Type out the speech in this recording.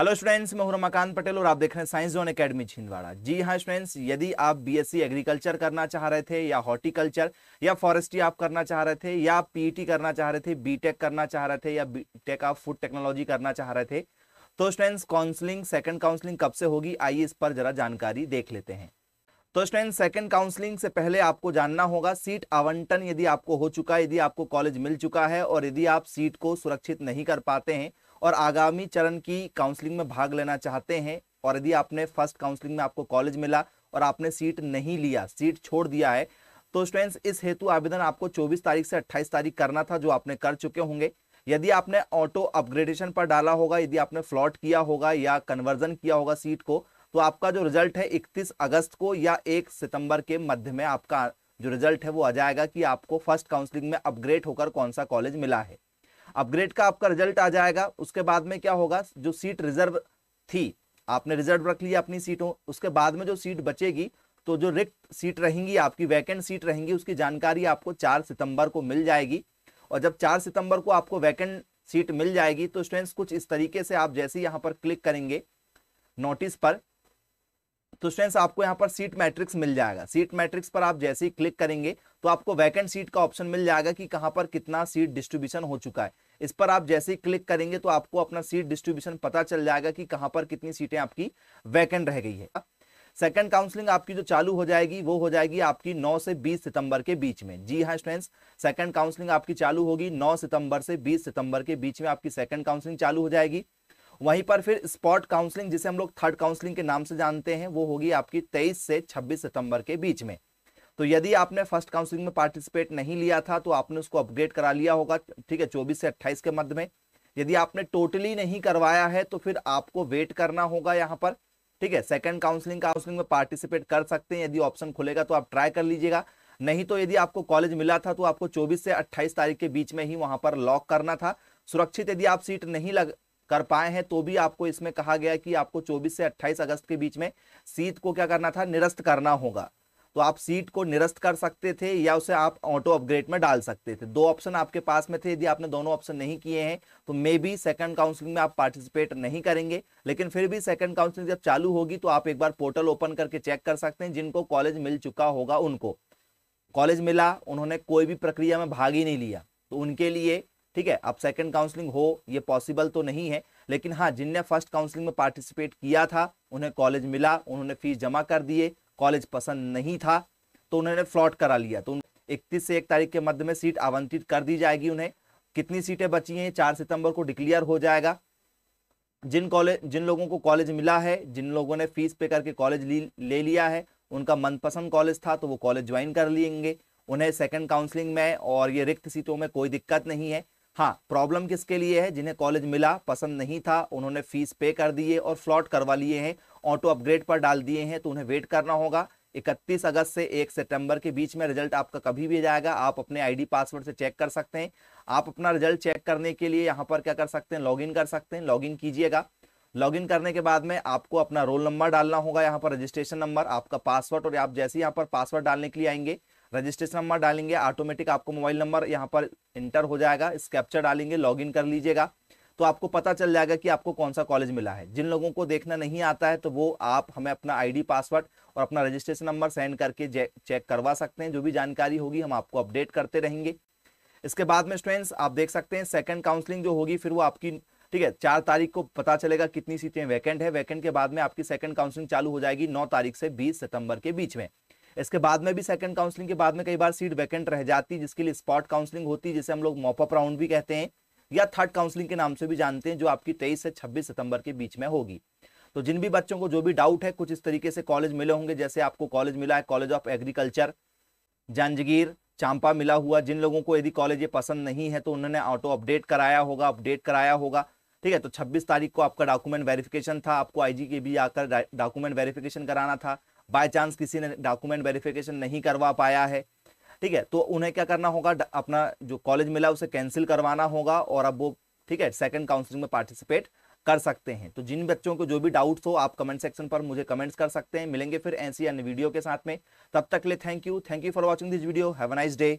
hello students मैं हूं रमाकांत पटेल और आप देख रहे हैं साइंस जोन एकेडमी छिंदवाड़ा जी हाँ स्टूडेंट्स यदि आप बीएससी एग्रीकल्चर करना चाह रहे थे या हॉर्टिकल्चर या फॉरेस्ट्री आप करना चाह रहे थे या पीटी e करना चाह रहे थे बीटेक करना चाह रहे थे या बीटेक आप फूड टेक्नोलॉजी करना चाह रहे थे तो स्टूडेंट्स काउंसलिंग सेकेंड काउंसलिंग कब से होगी आइए इस पर जरा जानकारी देख लेते हैं तो स्टूडेंट सेकेंड काउंसलिंग से पहले आपको जानना होगा सीट आवंटन यदि आपको हो चुका है यदि आपको कॉलेज मिल चुका है और यदि आप सीट को सुरक्षित नहीं कर पाते हैं और आगामी चरण की काउंसलिंग में भाग लेना चाहते हैं और यदि आपने फर्स्ट काउंसलिंग में आपको कॉलेज मिला और आपने सीट नहीं लिया सीट छोड़ दिया है तो स्टूडेंट्स इस हेतु आवेदन आपको 24 तारीख से 28 तारीख करना था जो आपने कर चुके होंगे यदि आपने ऑटो अपग्रेडेशन पर डाला होगा यदि आपने फ्लॉट किया होगा या कन्वर्जन किया होगा सीट को तो आपका जो रिजल्ट है 31 अगस्त को या 1 सितंबर के मध्य में आपका जो रिजल्ट है वो आ जाएगा कि आपको फर्स्ट काउंसलिंग में अपग्रेड होकर कौन सा कॉलेज मिला है अपग्रेड का आपका रिजल्ट आ जाएगा उसके बाद में क्या होगा जो सीट रिजर्व थी आपने रिजर्व रख लिया अपनी सीटों उसके बाद में जो सीट बचेगी तो जो रिक्त सीट रहेंगी आपकी वैकेंट सीट रहेंगी उसकी जानकारी आपको चार सितंबर को मिल जाएगी और जब चार सितंबर को आपको वैकेंट सीट मिल जाएगी तो स्टूडेंट्स कुछ इस तरीके से आप जैसे यहाँ पर क्लिक करेंगे नोटिस पर तो स्टूडेंट्स आपको यहाँ पर सीट मैट्रिक्स मिल जाएगा सीट मैट्रिक्स पर आप जैसे ही क्लिक करेंगे तो आपको वैकेंट सीट का ऑप्शन मिल जाएगा कि कहाँ पर कितना सीट डिस्ट्रीब्यूशन हो चुका है इस पर आप जैसे ही क्लिक करेंगे तो आपको अपना सीट डिस्ट्रीब्यूशन पता चल जाएगा कि कहाँ पर कितनी सीटें आपकी वैकेंट रह गई है सेकंड काउंसलिंग आपकी जो चालू हो जाएगी वो हो जाएगी आपकी 9 से 20 सितंबर के बीच में जी हाँ स्टूडेंट्स सेकंड काउंसलिंग आपकी चालू होगी 9 सितंबर से 20 सितंबर के बीच में आपकी सेकंड काउंसलिंग चालू हो जाएगी वहीं पर फिर स्पॉट काउंसलिंग जिसे हम लोग थर्ड काउंसलिंग के नाम से जानते हैं वो होगी आपकी तेईस से छब्बीस सितंबर के बीच में तो यदि आपने फर्स्ट काउंसलिंग में पार्टिसिपेट नहीं लिया था तो आपने उसको अपग्रेड करा लिया होगा ठीक है चौबीस से अट्ठाईस के मध्य में यदि आपने टोटली नहीं करवाया है तो फिर आपको वेट करना होगा यहाँ पर ठीक है सेकंड काउंसलिंग काउंसलिंग में पार्टिसिपेट कर सकते हैं यदि ऑप्शन खुलेगा तो आप ट्राई कर लीजिएगा नहीं तो यदि आपको कॉलेज मिला था तो आपको 24 से 28 तारीख के बीच में ही वहां पर लॉक करना था सुरक्षित यदि आप सीट नहीं लग कर पाए हैं तो भी आपको इसमें कहा गया कि आपको 24 से 28 अगस्त के बीच में सीट को क्या करना था निरस्त करना होगा तो आप सीट को निरस्त कर सकते थे या उसे आप ऑटो अपग्रेड में डाल सकते थे दो ऑप्शन आपके पास में थे यदि आपने दोनों ऑप्शन नहीं किए हैं तो मे बी सेकंड काउंसलिंग में आप पार्टिसिपेट नहीं करेंगे लेकिन फिर भी सेकंड काउंसलिंग जब चालू होगी तो आप एक बार पोर्टल ओपन करके चेक कर सकते हैं जिनको कॉलेज मिल चुका होगा उनको कॉलेज मिला उन्होंने कोई भी प्रक्रिया में भाग ही नहीं लिया तो उनके लिए ठीक है अब सेकंड काउंसलिंग हो ये पॉसिबल तो नहीं है लेकिन हाँ जिनने फर्स्ट काउंसलिंग में पार्टिसिपेट किया था उन्हें कॉलेज मिला उन्होंने फीस जमा कर दिए कॉलेज पसंद नहीं था तो उन्होंने फ्लॉट करा लिया तो इकतीस से एक तारीख के मध्य में सीट आवंटित कर दी जाएगी उन्हें कितनी सीटें बची हैं चार सितंबर को डिक्लेयर हो जाएगा जिन कॉलेज जिन लोगों को कॉलेज मिला है जिन लोगों ने फीस पे करके कॉलेज ले लिया है उनका मनपसंद कॉलेज था तो वो कॉलेज ज्वाइन कर लेंगे उन्हें सेकंड काउंसलिंग में और ये रिक्त सीटों में कोई दिक्कत नहीं है हाँ प्रॉब्लम किसके लिए है जिन्हें कॉलेज मिला पसंद नहीं था उन्होंने फीस पे कर दिए और फ्लॉट करवा लिए हैं ऑटो अपग्रेड पर डाल दिए हैं तो उन्हें वेट करना होगा 31 अगस्त से 1 सितंबर के बीच में रिजल्ट आपका कभी भी जाएगा आप अपने आईडी पासवर्ड से चेक कर सकते हैं आप अपना रिजल्ट चेक करने के लिए यहाँ पर क्या कर सकते हैं लॉग कर सकते हैं लॉग कीजिएगा लॉग करने के बाद में आपको अपना रोल नंबर डालना होगा यहाँ पर रजिस्ट्रेशन नंबर आपका पासवर्ड और आप जैसे यहाँ पर पासवर्ड डालने के लिए आएंगे रजिस्ट्रेशन नंबर डालेंगे ऑटोमेटिक आपको मोबाइल नंबर यहाँ पर इंटर हो जाएगा इस कैप्चर डालेंगे लॉगिन कर लीजिएगा तो आपको पता चल जाएगा कि आपको कौन सा कॉलेज मिला है जिन लोगों को देखना नहीं आता है तो वो आप हमें अपना आईडी पासवर्ड और अपना रजिस्ट्रेशन नंबर सेंड करके चेक करवा सकते हैं जो भी जानकारी होगी हम आपको अपडेट करते रहेंगे इसके बाद में स्टूडेंट्स आप देख सकते हैं सेकंड काउंसलिंग जो होगी फिर वो आपकी ठीक है चार तारीख को पता चलेगा कितनी सीटें वैकेंट है वैकेंट के बाद में आपकी सेकंड काउंसलिंग चालू हो जाएगी नौ तारीख से बीस सितंबर के बीच में इसके बाद में भी सेकंड काउंसलिंग के बाद में कई बार सीट वैकेंट रह जाती है जिसके लिए स्पॉट काउंसलिंग होती है जिसे हम लोग मॉपअप राउंड भी कहते हैं या थर्ड काउंसलिंग के नाम से भी जानते हैं जो आपकी तेईस से छब्बीस सितंबर के बीच में होगी तो जिन भी बच्चों को जो भी डाउट है कुछ इस तरीके से कॉलेज मिले होंगे जैसे आपको कॉलेज मिला है college of agriculture Janjgir Champa मिला हुआ जिन लोगों को यदि कॉलेज ये पसंद नहीं है तो उन्होंने ऑटो अपडेट कराया होगा अपडेट कराया होगा ठीक है तो 26 तारीख को आपका डॉक्यूमेंट वेरिफिकेशन था आपको आईजी के भी आकर डॉक्यूमेंट वेरिफिकेशन कराना था बाय चांस किसी ने डॉक्यूमेंट वेरिफिकेशन नहीं करवा पाया है ठीक है तो उन्हें क्या करना होगा अपना जो कॉलेज मिला उसे कैंसिल करवाना होगा और अब वो ठीक है सेकंड काउंसलिंग में पार्टिसिपेट कर सकते हैं तो जिन बच्चों को जो भी डाउट्स हो आप कमेंट सेक्शन पर मुझे कमेंट्स कर सकते हैं मिलेंगे फिर ऐसी अन्य वीडियो के साथ में तब तक के लिए thank you thank you for watching this video have a nice day